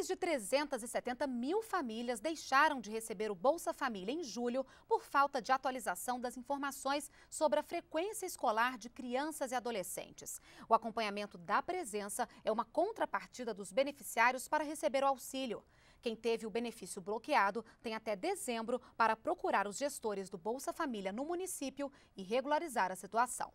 Mais de 370 mil famílias deixaram de receber o Bolsa Família em julho por falta de atualização das informações sobre a frequência escolar de crianças e adolescentes. O acompanhamento da presença é uma contrapartida dos beneficiários para receber o auxílio. Quem teve o benefício bloqueado tem até dezembro para procurar os gestores do Bolsa Família no município e regularizar a situação.